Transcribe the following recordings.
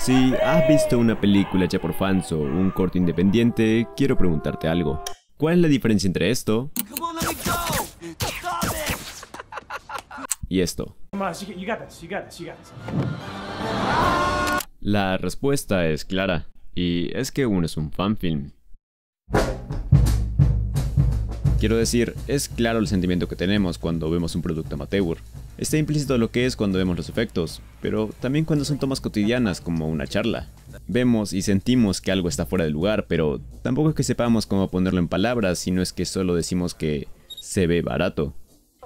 Si has visto una película hecha por fans o un corte independiente, quiero preguntarte algo. ¿Cuál es la diferencia entre esto y esto? La respuesta es clara, y es que uno es un fanfilm. Quiero decir, es claro el sentimiento que tenemos cuando vemos un producto amateur, Está implícito lo que es cuando vemos los efectos, pero también cuando son tomas cotidianas como una charla. Vemos y sentimos que algo está fuera de lugar, pero tampoco es que sepamos cómo ponerlo en palabras, sino es que solo decimos que se ve barato.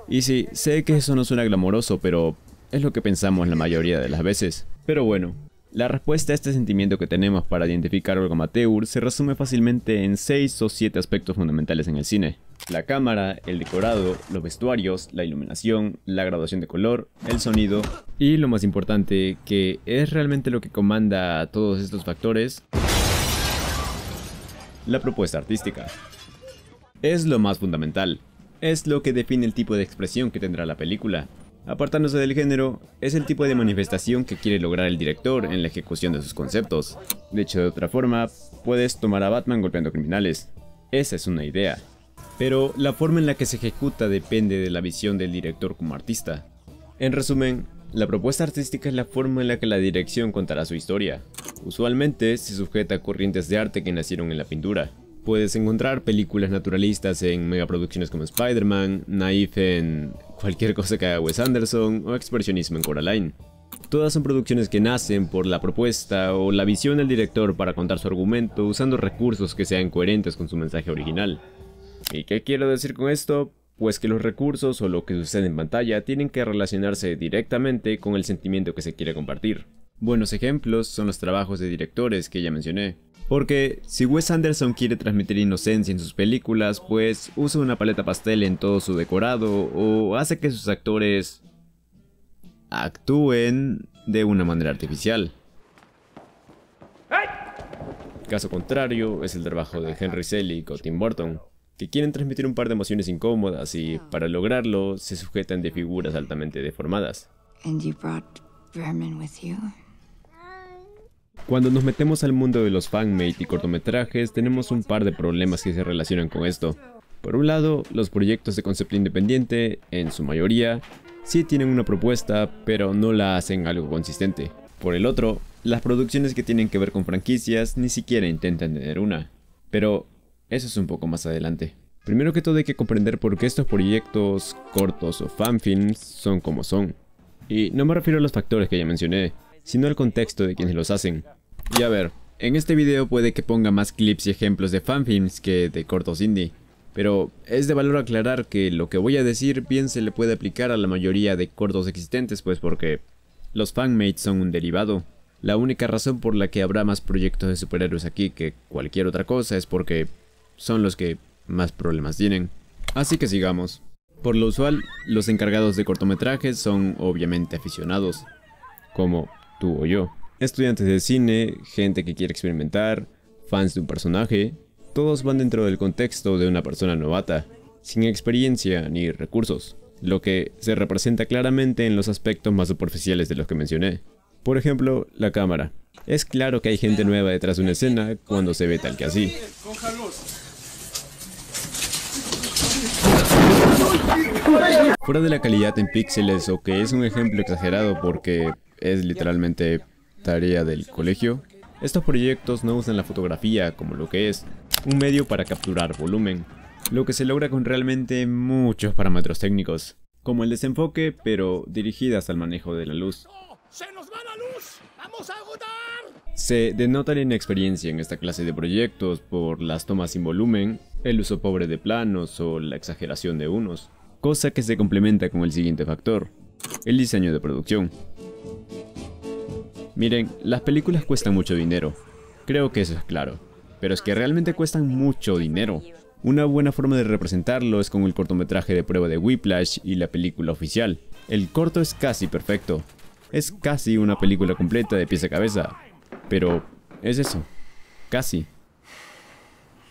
Y sí, sé que eso no suena glamoroso, pero es lo que pensamos la mayoría de las veces. Pero bueno, la respuesta a este sentimiento que tenemos para identificar algo amateur se resume fácilmente en 6 o 7 aspectos fundamentales en el cine. La cámara, el decorado, los vestuarios, la iluminación, la graduación de color, el sonido y lo más importante, que es realmente lo que comanda a todos estos factores, la propuesta artística. Es lo más fundamental, es lo que define el tipo de expresión que tendrá la película. Apartándose del género, es el tipo de manifestación que quiere lograr el director en la ejecución de sus conceptos. De hecho, de otra forma, puedes tomar a Batman golpeando criminales. Esa es una idea, pero la forma en la que se ejecuta depende de la visión del director como artista. En resumen, la propuesta artística es la forma en la que la dirección contará su historia. Usualmente se sujeta a corrientes de arte que nacieron en la pintura. Puedes encontrar películas naturalistas en megaproducciones como Spider-Man, Naif en cualquier cosa que haga Wes Anderson o expresionismo en Coraline. Todas son producciones que nacen por la propuesta o la visión del director para contar su argumento usando recursos que sean coherentes con su mensaje original. ¿Y qué quiero decir con esto? Pues que los recursos o lo que sucede en pantalla tienen que relacionarse directamente con el sentimiento que se quiere compartir. Buenos ejemplos son los trabajos de directores que ya mencioné. Porque si Wes Anderson quiere transmitir inocencia en sus películas, pues usa una paleta pastel en todo su decorado o hace que sus actores actúen de una manera artificial. Caso contrario es el trabajo de Henry Selick o Tim Burton, que quieren transmitir un par de emociones incómodas y, para lograrlo, se sujetan de figuras altamente deformadas. Cuando nos metemos al mundo de los fanmate y cortometrajes, tenemos un par de problemas que se relacionan con esto. Por un lado, los proyectos de concepto independiente, en su mayoría, sí tienen una propuesta, pero no la hacen algo consistente. Por el otro, las producciones que tienen que ver con franquicias ni siquiera intentan tener una. Pero eso es un poco más adelante. Primero que todo hay que comprender por qué estos proyectos cortos o fanfilms son como son. Y no me refiero a los factores que ya mencioné, sino al contexto de quienes los hacen. Y a ver, en este video puede que ponga más clips y ejemplos de fanfilms que de cortos indie, pero es de valor aclarar que lo que voy a decir bien se le puede aplicar a la mayoría de cortos existentes, pues porque los fanmates son un derivado. La única razón por la que habrá más proyectos de superhéroes aquí que cualquier otra cosa es porque son los que más problemas tienen. Así que sigamos. Por lo usual, los encargados de cortometrajes son obviamente aficionados, como tú o yo. Estudiantes de cine, gente que quiere experimentar, fans de un personaje, todos van dentro del contexto de una persona novata, sin experiencia ni recursos, lo que se representa claramente en los aspectos más superficiales de los que mencioné. Por ejemplo, la cámara. Es claro que hay gente nueva detrás de una escena cuando se ve tal que así. Fuera de la calidad en píxeles o que es un ejemplo exagerado porque es literalmente tarea del colegio, estos proyectos no usan la fotografía como lo que es, un medio para capturar volumen, lo que se logra con realmente muchos parámetros técnicos, como el desenfoque, pero dirigidas al manejo de la luz. ¡Se Se denota la inexperiencia en esta clase de proyectos por las tomas sin volumen, el uso pobre de planos o la exageración de unos cosa que se complementa con el siguiente factor, el diseño de producción. Miren, las películas cuestan mucho dinero, creo que eso es claro, pero es que realmente cuestan mucho dinero. Una buena forma de representarlo es con el cortometraje de prueba de Whiplash y la película oficial. El corto es casi perfecto, es casi una película completa de pieza a cabeza, pero es eso, casi.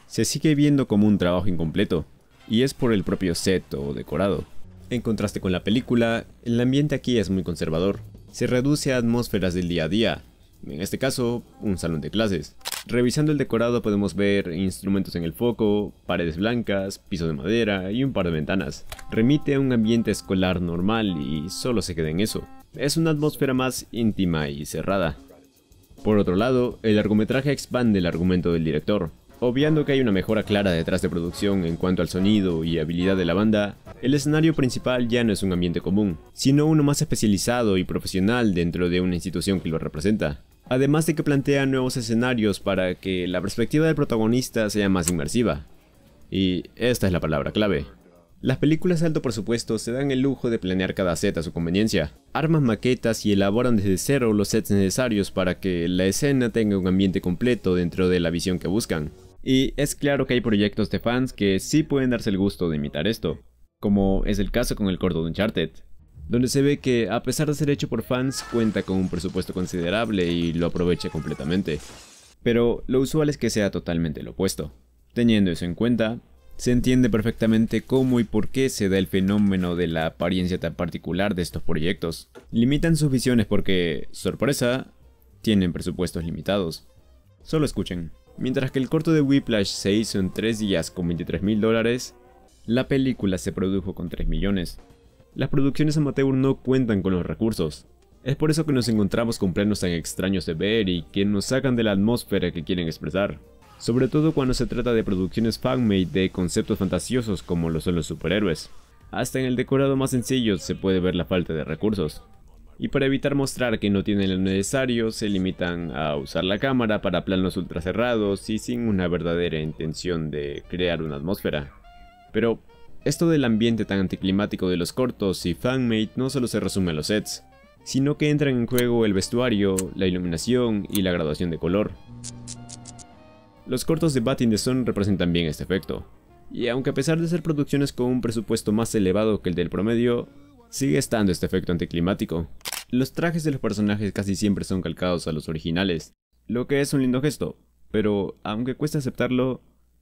Se sigue viendo como un trabajo incompleto, y es por el propio set o decorado. En contraste con la película, el ambiente aquí es muy conservador. Se reduce a atmósferas del día a día, en este caso, un salón de clases. Revisando el decorado podemos ver instrumentos en el foco, paredes blancas, piso de madera y un par de ventanas. Remite a un ambiente escolar normal y solo se queda en eso. Es una atmósfera más íntima y cerrada. Por otro lado, el largometraje expande el argumento del director, Obviando que hay una mejora clara detrás de producción en cuanto al sonido y habilidad de la banda, el escenario principal ya no es un ambiente común, sino uno más especializado y profesional dentro de una institución que lo representa. Además de que plantea nuevos escenarios para que la perspectiva del protagonista sea más inmersiva. Y esta es la palabra clave. Las películas de alto supuesto, se dan el lujo de planear cada set a su conveniencia, arman maquetas y elaboran desde cero los sets necesarios para que la escena tenga un ambiente completo dentro de la visión que buscan. Y es claro que hay proyectos de fans que sí pueden darse el gusto de imitar esto, como es el caso con el corto de Uncharted, donde se ve que a pesar de ser hecho por fans cuenta con un presupuesto considerable y lo aprovecha completamente. Pero lo usual es que sea totalmente lo opuesto. Teniendo eso en cuenta, se entiende perfectamente cómo y por qué se da el fenómeno de la apariencia tan particular de estos proyectos. Limitan sus visiones porque, sorpresa, tienen presupuestos limitados. Solo escuchen. Mientras que el corto de Whiplash se hizo en 3 días con 23 mil dólares, la película se produjo con 3 millones. Las producciones amateur no cuentan con los recursos. Es por eso que nos encontramos con planos tan extraños de ver y que nos sacan de la atmósfera que quieren expresar. Sobre todo cuando se trata de producciones fan-made de conceptos fantasiosos como los son los superhéroes. Hasta en el decorado más sencillo se puede ver la falta de recursos y para evitar mostrar que no tienen lo necesario se limitan a usar la cámara para planos ultracerrados y sin una verdadera intención de crear una atmósfera. Pero esto del ambiente tan anticlimático de los cortos y fanmate no solo se resume a los sets, sino que entran en juego el vestuario, la iluminación y la graduación de color. Los cortos de Batting the Sun representan bien este efecto, y aunque a pesar de ser producciones con un presupuesto más elevado que el del promedio, Sigue estando este efecto anticlimático. Los trajes de los personajes casi siempre son calcados a los originales, lo que es un lindo gesto, pero aunque cuesta aceptarlo,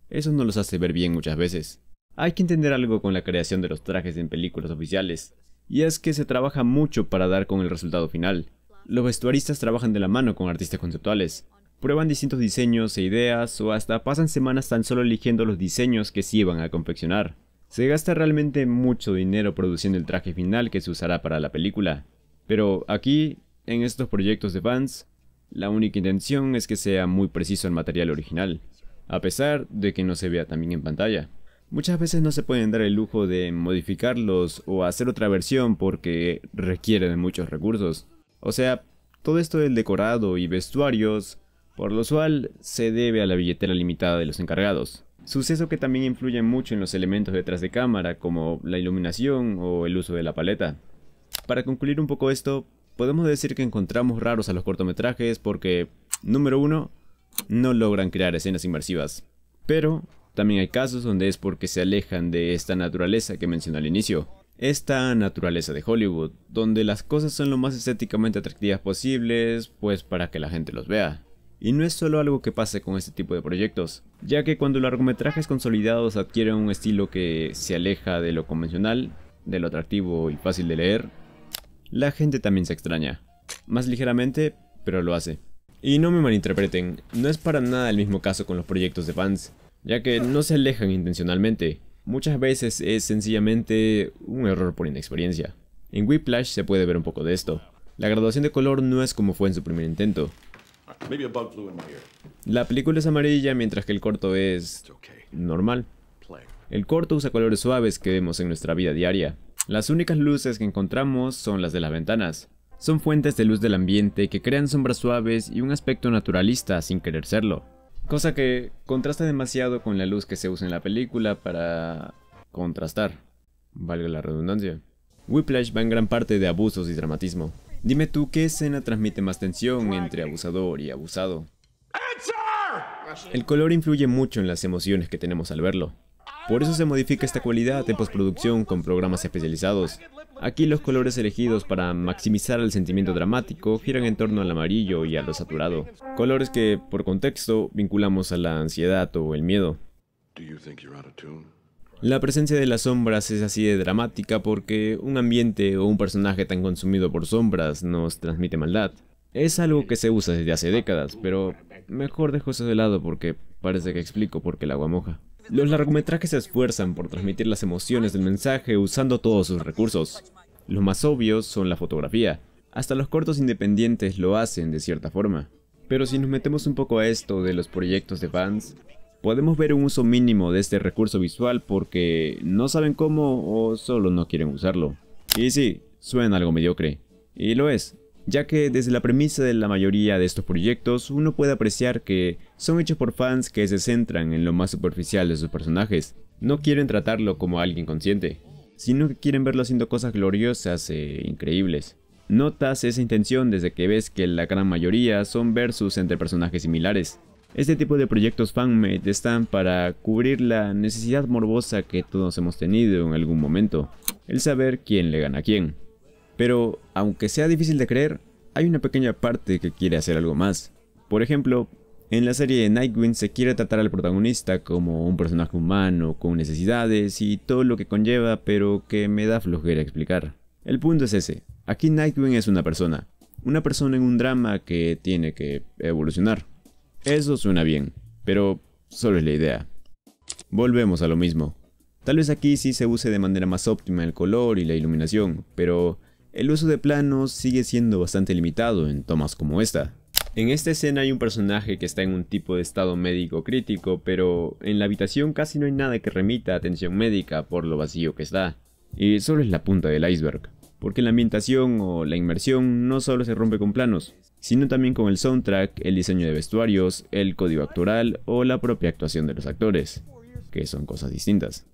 eso no los hace ver bien muchas veces. Hay que entender algo con la creación de los trajes en películas oficiales, y es que se trabaja mucho para dar con el resultado final. Los vestuaristas trabajan de la mano con artistas conceptuales, prueban distintos diseños e ideas o hasta pasan semanas tan solo eligiendo los diseños que sí iban a confeccionar. Se gasta realmente mucho dinero produciendo el traje final que se usará para la película, pero aquí, en estos proyectos de fans, la única intención es que sea muy preciso el material original, a pesar de que no se vea también en pantalla. Muchas veces no se pueden dar el lujo de modificarlos o hacer otra versión porque requiere de muchos recursos. O sea, todo esto del decorado y vestuarios, por lo cual se debe a la billetera limitada de los encargados. Suceso que también influye mucho en los elementos detrás de cámara, como la iluminación o el uso de la paleta. Para concluir un poco esto, podemos decir que encontramos raros a los cortometrajes porque, número uno, no logran crear escenas inmersivas. Pero también hay casos donde es porque se alejan de esta naturaleza que mencioné al inicio. Esta naturaleza de Hollywood, donde las cosas son lo más estéticamente atractivas posibles, pues para que la gente los vea. Y no es solo algo que pase con este tipo de proyectos, ya que cuando largometrajes consolidados adquieren un estilo que se aleja de lo convencional, de lo atractivo y fácil de leer, la gente también se extraña. Más ligeramente, pero lo hace. Y no me malinterpreten, no es para nada el mismo caso con los proyectos de fans, ya que no se alejan intencionalmente. Muchas veces es sencillamente un error por inexperiencia. En Whiplash se puede ver un poco de esto. La graduación de color no es como fue en su primer intento, la película es amarilla mientras que el corto es normal. El corto usa colores suaves que vemos en nuestra vida diaria. Las únicas luces que encontramos son las de las ventanas. Son fuentes de luz del ambiente que crean sombras suaves y un aspecto naturalista sin querer serlo. Cosa que contrasta demasiado con la luz que se usa en la película para contrastar, valga la redundancia. Whiplash va en gran parte de abusos y dramatismo. Dime tú, ¿qué escena transmite más tensión entre abusador y abusado? El color influye mucho en las emociones que tenemos al verlo. Por eso se modifica esta cualidad en postproducción con programas especializados. Aquí los colores elegidos para maximizar el sentimiento dramático giran en torno al amarillo y al lo saturado, colores que, por contexto, vinculamos a la ansiedad o el miedo. La presencia de las sombras es así de dramática porque un ambiente o un personaje tan consumido por sombras nos transmite maldad. Es algo que se usa desde hace décadas, pero mejor dejo eso de lado porque parece que explico por qué el agua moja. Los largometrajes se esfuerzan por transmitir las emociones del mensaje usando todos sus recursos. Lo más obvios son la fotografía. Hasta los cortos independientes lo hacen de cierta forma. Pero si nos metemos un poco a esto de los proyectos de fans, podemos ver un uso mínimo de este recurso visual porque no saben cómo o solo no quieren usarlo. Y sí, suena algo mediocre. Y lo es, ya que desde la premisa de la mayoría de estos proyectos uno puede apreciar que son hechos por fans que se centran en lo más superficial de sus personajes. No quieren tratarlo como alguien consciente, sino que quieren verlo haciendo cosas gloriosas e increíbles. Notas esa intención desde que ves que la gran mayoría son versus entre personajes similares, este tipo de proyectos fanmade están para cubrir la necesidad morbosa que todos hemos tenido en algún momento, el saber quién le gana a quién. Pero, aunque sea difícil de creer, hay una pequeña parte que quiere hacer algo más. Por ejemplo, en la serie Nightwing se quiere tratar al protagonista como un personaje humano, con necesidades y todo lo que conlleva, pero que me da flojera explicar. El punto es ese, aquí Nightwing es una persona, una persona en un drama que tiene que evolucionar. Eso suena bien, pero solo es la idea. Volvemos a lo mismo. Tal vez aquí sí se use de manera más óptima el color y la iluminación, pero el uso de planos sigue siendo bastante limitado en tomas como esta. En esta escena hay un personaje que está en un tipo de estado médico crítico, pero en la habitación casi no hay nada que remita a atención médica por lo vacío que está. Y solo es la punta del iceberg, porque la ambientación o la inmersión no solo se rompe con planos, sino también con el soundtrack, el diseño de vestuarios, el código actual o la propia actuación de los actores, que son cosas distintas.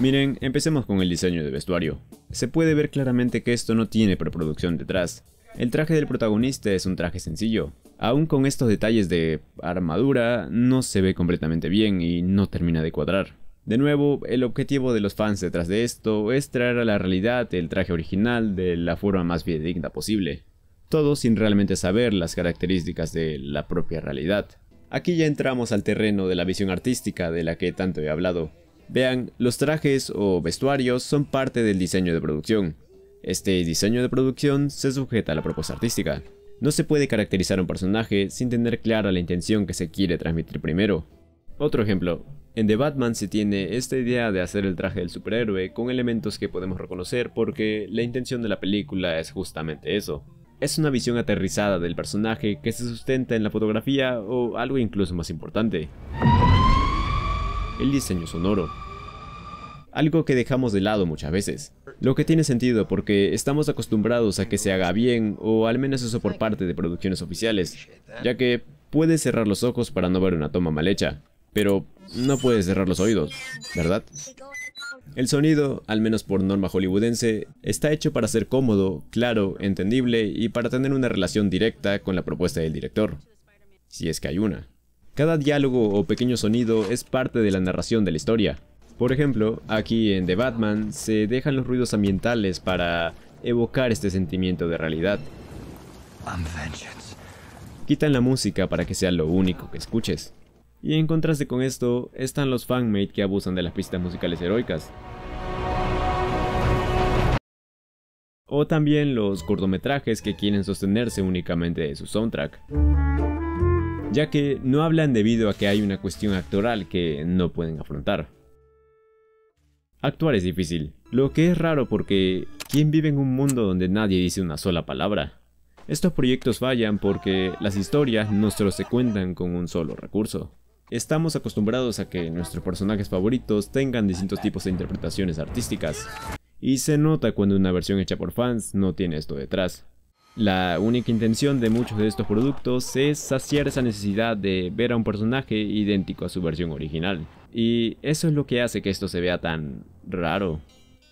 Miren, empecemos con el diseño de vestuario. Se puede ver claramente que esto no tiene preproducción detrás. El traje del protagonista es un traje sencillo. Aún con estos detalles de armadura, no se ve completamente bien y no termina de cuadrar. De nuevo, el objetivo de los fans detrás de esto es traer a la realidad el traje original de la forma más digna posible todo sin realmente saber las características de la propia realidad. Aquí ya entramos al terreno de la visión artística de la que tanto he hablado. Vean, los trajes o vestuarios son parte del diseño de producción. Este diseño de producción se sujeta a la propuesta artística. No se puede caracterizar un personaje sin tener clara la intención que se quiere transmitir primero. Otro ejemplo, en The Batman se tiene esta idea de hacer el traje del superhéroe con elementos que podemos reconocer porque la intención de la película es justamente eso, es una visión aterrizada del personaje que se sustenta en la fotografía o algo incluso más importante. El diseño sonoro. Algo que dejamos de lado muchas veces. Lo que tiene sentido porque estamos acostumbrados a que se haga bien o al menos eso por parte de producciones oficiales, ya que puedes cerrar los ojos para no ver una toma mal hecha, pero no puedes cerrar los oídos, ¿verdad? El sonido, al menos por norma hollywoodense, está hecho para ser cómodo, claro, entendible y para tener una relación directa con la propuesta del director, si es que hay una. Cada diálogo o pequeño sonido es parte de la narración de la historia. Por ejemplo, aquí en The Batman se dejan los ruidos ambientales para evocar este sentimiento de realidad. Quitan la música para que sea lo único que escuches. Y en contraste con esto, están los fanmade que abusan de las pistas musicales heroicas. O también los cortometrajes que quieren sostenerse únicamente de su soundtrack. Ya que no hablan debido a que hay una cuestión actoral que no pueden afrontar. Actuar es difícil, lo que es raro porque ¿quién vive en un mundo donde nadie dice una sola palabra? Estos proyectos fallan porque las historias no solo se cuentan con un solo recurso. Estamos acostumbrados a que nuestros personajes favoritos tengan distintos tipos de interpretaciones artísticas, y se nota cuando una versión hecha por fans no tiene esto detrás. La única intención de muchos de estos productos es saciar esa necesidad de ver a un personaje idéntico a su versión original, y eso es lo que hace que esto se vea tan raro.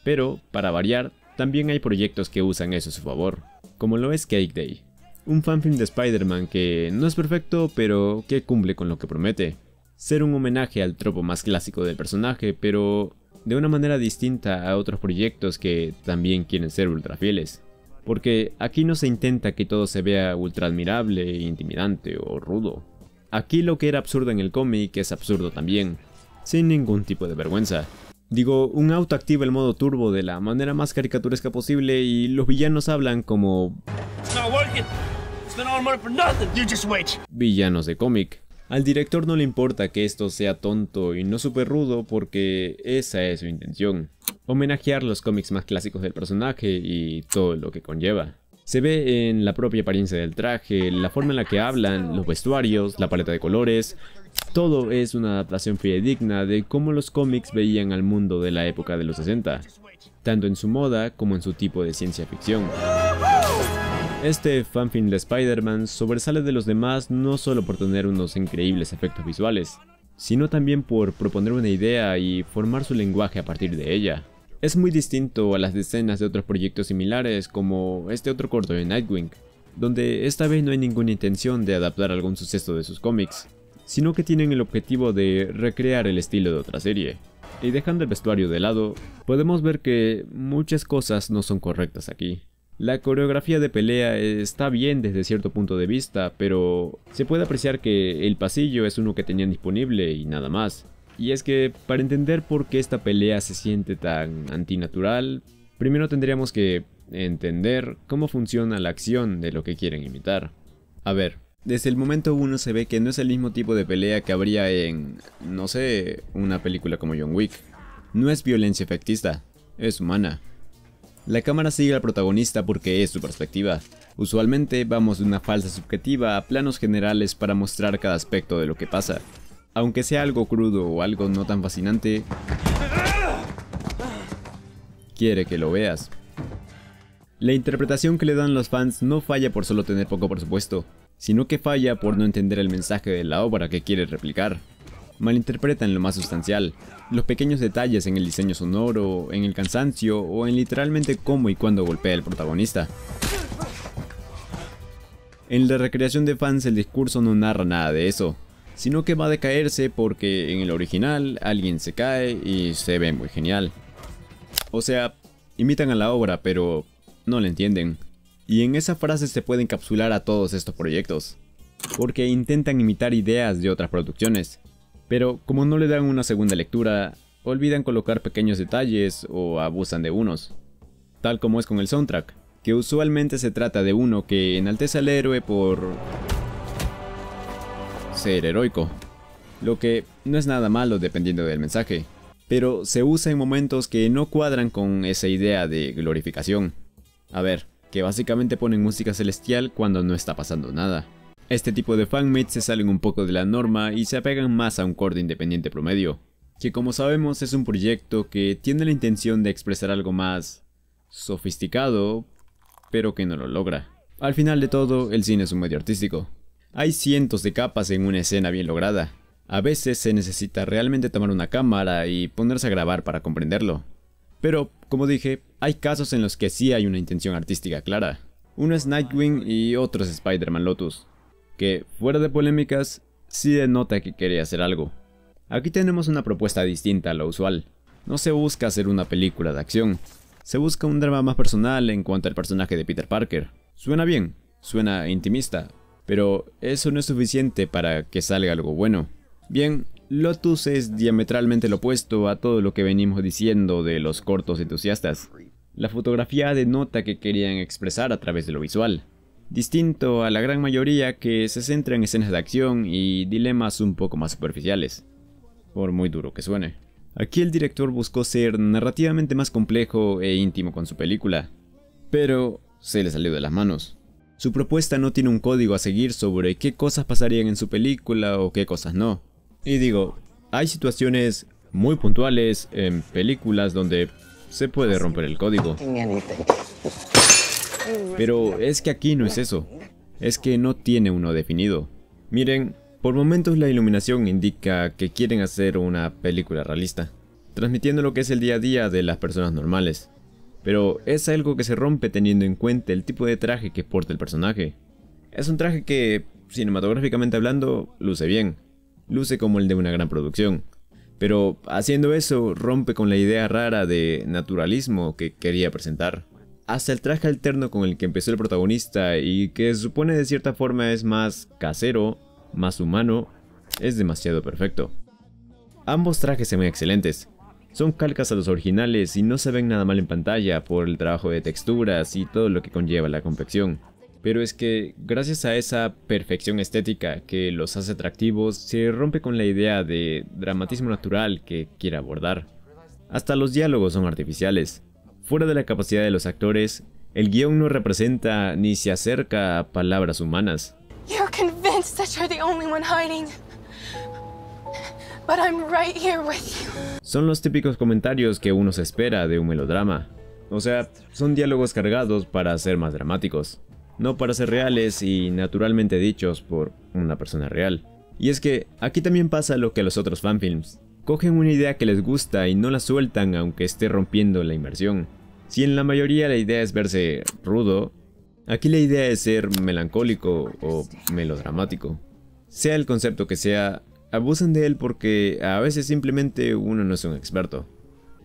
Pero, para variar, también hay proyectos que usan eso a su favor, como lo es Cake Day, un fanfilm de Spider-Man que no es perfecto pero que cumple con lo que promete ser un homenaje al tropo más clásico del personaje, pero de una manera distinta a otros proyectos que también quieren ser ultra fieles. Porque aquí no se intenta que todo se vea ultra admirable, intimidante o rudo. Aquí lo que era absurdo en el cómic es absurdo también, sin ningún tipo de vergüenza. Digo, un auto activa el modo turbo de la manera más caricaturesca posible y los villanos hablan como... Villanos de cómic. Al director no le importa que esto sea tonto y no súper rudo porque esa es su intención, homenajear los cómics más clásicos del personaje y todo lo que conlleva. Se ve en la propia apariencia del traje, la forma en la que hablan, los vestuarios, la paleta de colores, todo es una adaptación fidedigna de cómo los cómics veían al mundo de la época de los 60, tanto en su moda como en su tipo de ciencia ficción. Este fanfilm de Spider-Man sobresale de los demás no solo por tener unos increíbles efectos visuales, sino también por proponer una idea y formar su lenguaje a partir de ella. Es muy distinto a las decenas de otros proyectos similares como este otro corto de Nightwing, donde esta vez no hay ninguna intención de adaptar algún suceso de sus cómics, sino que tienen el objetivo de recrear el estilo de otra serie. Y dejando el vestuario de lado, podemos ver que muchas cosas no son correctas aquí. La coreografía de pelea está bien desde cierto punto de vista, pero se puede apreciar que el pasillo es uno que tenían disponible y nada más. Y es que para entender por qué esta pelea se siente tan antinatural, primero tendríamos que entender cómo funciona la acción de lo que quieren imitar. A ver, desde el momento uno se ve que no es el mismo tipo de pelea que habría en, no sé, una película como John Wick. No es violencia efectista, es humana. La cámara sigue al protagonista porque es su perspectiva. Usualmente vamos de una falsa subjetiva a planos generales para mostrar cada aspecto de lo que pasa. Aunque sea algo crudo o algo no tan fascinante, quiere que lo veas. La interpretación que le dan los fans no falla por solo tener poco presupuesto, sino que falla por no entender el mensaje de la obra que quiere replicar malinterpretan lo más sustancial, los pequeños detalles en el diseño sonoro, en el cansancio o en literalmente cómo y cuándo golpea el protagonista. En la recreación de fans el discurso no narra nada de eso, sino que va a decaerse porque en el original alguien se cae y se ve muy genial. O sea, imitan a la obra pero no la entienden. Y en esa frase se puede encapsular a todos estos proyectos, porque intentan imitar ideas de otras producciones, pero como no le dan una segunda lectura, olvidan colocar pequeños detalles o abusan de unos. Tal como es con el soundtrack, que usualmente se trata de uno que enalteza al héroe por ser heroico, lo que no es nada malo dependiendo del mensaje, pero se usa en momentos que no cuadran con esa idea de glorificación. A ver, que básicamente ponen música celestial cuando no está pasando nada. Este tipo de fanmates se salen un poco de la norma y se apegan más a un corte independiente promedio, que como sabemos es un proyecto que tiene la intención de expresar algo más sofisticado, pero que no lo logra. Al final de todo, el cine es un medio artístico. Hay cientos de capas en una escena bien lograda. A veces se necesita realmente tomar una cámara y ponerse a grabar para comprenderlo. Pero, como dije, hay casos en los que sí hay una intención artística clara. Uno es Nightwing y otro es Spider-Man Lotus que, fuera de polémicas, sí denota que quería hacer algo. Aquí tenemos una propuesta distinta a lo usual. No se busca hacer una película de acción, se busca un drama más personal en cuanto al personaje de Peter Parker. Suena bien, suena intimista, pero eso no es suficiente para que salga algo bueno. Bien, Lotus es diametralmente lo opuesto a todo lo que venimos diciendo de los cortos entusiastas. La fotografía denota que querían expresar a través de lo visual distinto a la gran mayoría que se centra en escenas de acción y dilemas un poco más superficiales, por muy duro que suene. Aquí el director buscó ser narrativamente más complejo e íntimo con su película, pero se le salió de las manos. Su propuesta no tiene un código a seguir sobre qué cosas pasarían en su película o qué cosas no. Y digo, hay situaciones muy puntuales en películas donde se puede romper el código. Pero es que aquí no es eso. Es que no tiene uno definido. Miren, por momentos la iluminación indica que quieren hacer una película realista, transmitiendo lo que es el día a día de las personas normales. Pero es algo que se rompe teniendo en cuenta el tipo de traje que porta el personaje. Es un traje que, cinematográficamente hablando, luce bien. Luce como el de una gran producción. Pero haciendo eso rompe con la idea rara de naturalismo que quería presentar hasta el traje alterno con el que empezó el protagonista y que supone de cierta forma es más casero, más humano, es demasiado perfecto. Ambos trajes se ven excelentes. Son calcas a los originales y no se ven nada mal en pantalla por el trabajo de texturas y todo lo que conlleva la confección. Pero es que, gracias a esa perfección estética que los hace atractivos, se rompe con la idea de dramatismo natural que quiere abordar. Hasta los diálogos son artificiales. Fuera de la capacidad de los actores, el guión no representa ni se acerca a palabras humanas. Son los típicos comentarios que uno se espera de un melodrama. O sea, son diálogos cargados para ser más dramáticos, no para ser reales y naturalmente dichos por una persona real. Y es que aquí también pasa lo que a los otros fanfilms. Cogen una idea que les gusta y no la sueltan aunque esté rompiendo la inmersión. Si en la mayoría la idea es verse rudo, aquí la idea es ser melancólico o melodramático. Sea el concepto que sea, abusan de él porque a veces simplemente uno no es un experto.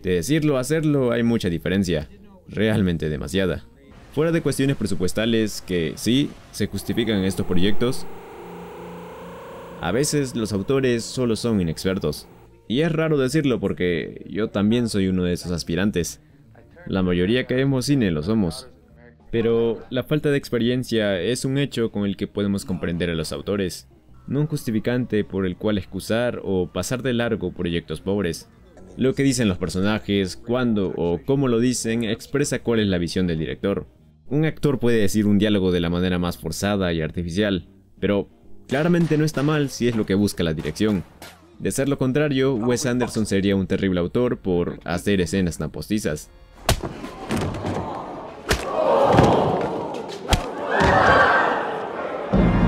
De decirlo a hacerlo hay mucha diferencia, realmente demasiada. Fuera de cuestiones presupuestales que sí se justifican en estos proyectos, a veces los autores solo son inexpertos. Y es raro decirlo porque yo también soy uno de esos aspirantes. La mayoría vemos cine lo somos. Pero la falta de experiencia es un hecho con el que podemos comprender a los autores, no un justificante por el cual excusar o pasar de largo proyectos pobres. Lo que dicen los personajes, cuándo o cómo lo dicen expresa cuál es la visión del director. Un actor puede decir un diálogo de la manera más forzada y artificial, pero claramente no está mal si es lo que busca la dirección. De ser lo contrario, Wes Anderson sería un terrible autor por hacer escenas tan postizas.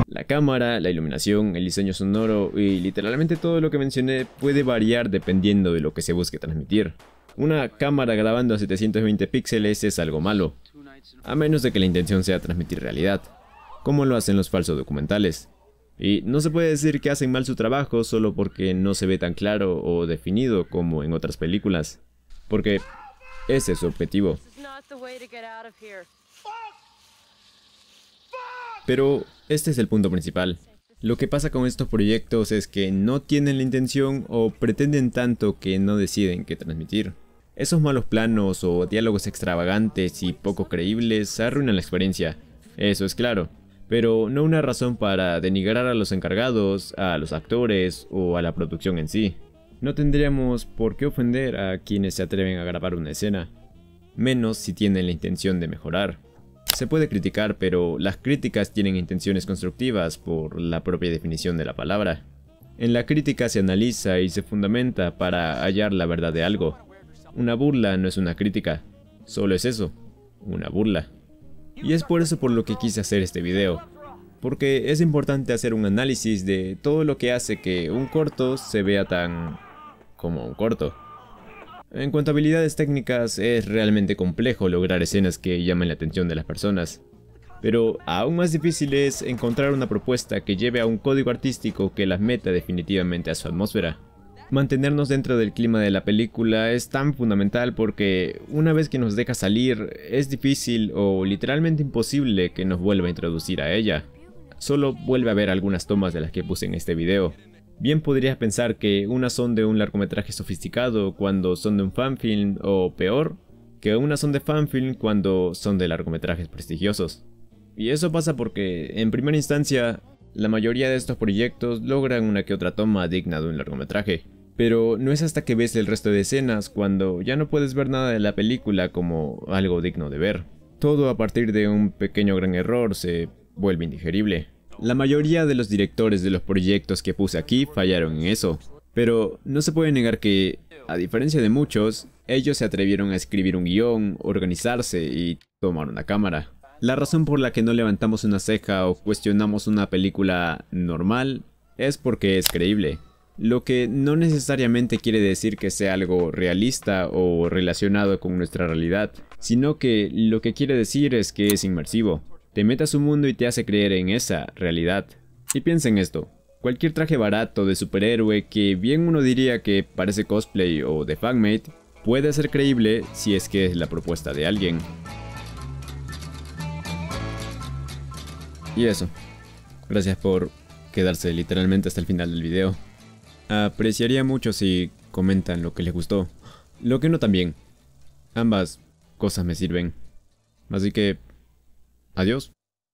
La cámara, la iluminación, el diseño sonoro y literalmente todo lo que mencioné puede variar dependiendo de lo que se busque transmitir. Una cámara grabando a 720 píxeles es algo malo, a menos de que la intención sea transmitir realidad, como lo hacen los falsos documentales. Y no se puede decir que hacen mal su trabajo solo porque no se ve tan claro o definido como en otras películas, porque ese es su objetivo. Pero este es el punto principal. Lo que pasa con estos proyectos es que no tienen la intención o pretenden tanto que no deciden qué transmitir. Esos malos planos o diálogos extravagantes y poco creíbles arruinan la experiencia, eso es claro, pero no una razón para denigrar a los encargados, a los actores o a la producción en sí. No tendríamos por qué ofender a quienes se atreven a grabar una escena, menos si tienen la intención de mejorar. Se puede criticar, pero las críticas tienen intenciones constructivas por la propia definición de la palabra. En la crítica se analiza y se fundamenta para hallar la verdad de algo. Una burla no es una crítica, solo es eso, una burla. Y es por eso por lo que quise hacer este video, porque es importante hacer un análisis de todo lo que hace que un corto se vea tan como un corto. En cuanto a habilidades técnicas, es realmente complejo lograr escenas que llamen la atención de las personas, pero aún más difícil es encontrar una propuesta que lleve a un código artístico que las meta definitivamente a su atmósfera. Mantenernos dentro del clima de la película es tan fundamental porque una vez que nos deja salir es difícil o literalmente imposible que nos vuelva a introducir a ella. Solo vuelve a ver algunas tomas de las que puse en este video, Bien podrías pensar que unas son de un largometraje sofisticado cuando son de un fanfilm o peor, que unas son de fanfilm cuando son de largometrajes prestigiosos. Y eso pasa porque, en primera instancia, la mayoría de estos proyectos logran una que otra toma digna de un largometraje. Pero no es hasta que ves el resto de escenas cuando ya no puedes ver nada de la película como algo digno de ver. Todo a partir de un pequeño gran error se vuelve indigerible. La mayoría de los directores de los proyectos que puse aquí fallaron en eso, pero no se puede negar que, a diferencia de muchos, ellos se atrevieron a escribir un guión, organizarse y tomar una cámara. La razón por la que no levantamos una ceja o cuestionamos una película normal es porque es creíble, lo que no necesariamente quiere decir que sea algo realista o relacionado con nuestra realidad, sino que lo que quiere decir es que es inmersivo te mete a su mundo y te hace creer en esa realidad. Y piensa en esto, cualquier traje barato de superhéroe que bien uno diría que parece cosplay o de fanmate, puede ser creíble si es que es la propuesta de alguien. Y eso, gracias por quedarse literalmente hasta el final del video. Apreciaría mucho si comentan lo que les gustó, lo que no también. Ambas cosas me sirven. Así que Adiós.